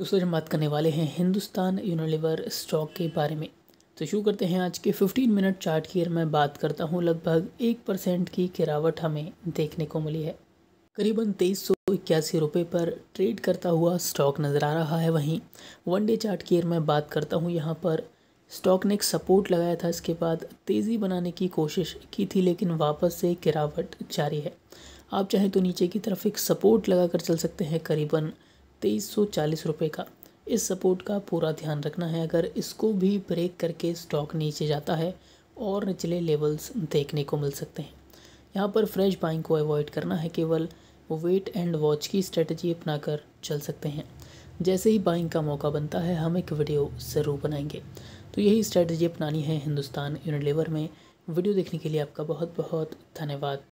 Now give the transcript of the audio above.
दोस्तों हम बात करने वाले हैं हिंदुस्तान यूनिलीवर स्टॉक के बारे में तो शुरू करते हैं आज के 15 मिनट चार्ट की मैं बात करता हूं लगभग एक परसेंट की गिरावट हमें देखने को मिली है करीबन तेईस सौ इक्यासी रुपये पर ट्रेड करता हुआ स्टॉक नज़र आ रहा है वहीं वन डे चार्ट की मैं बात करता हूँ यहाँ पर स्टॉक ने एक सपोर्ट लगाया था इसके बाद तेज़ी बनाने की कोशिश की थी लेकिन वापस से गिरावट जारी है आप चाहें तो नीचे की तरफ एक सपोर्ट लगा कर चल सकते हैं करीबन तेईस सौ चालीस रुपये का इस सपोर्ट का पूरा ध्यान रखना है अगर इसको भी ब्रेक करके स्टॉक नीचे जाता है और निचले लेवल्स देखने को मिल सकते हैं यहाँ पर फ्रेश बाइंग को अवॉइड करना है केवल वेट एंड वॉच की स्ट्रेटजी अपना कर चल सकते हैं जैसे ही बाइंग का मौका बनता है हम एक वीडियो ज़रूर बनाएंगे तो यही स्ट्रेटजी अपनानी है हिंदुस्तान यूनिलीवर में वीडियो देखने के लिए आपका बहुत बहुत धन्यवाद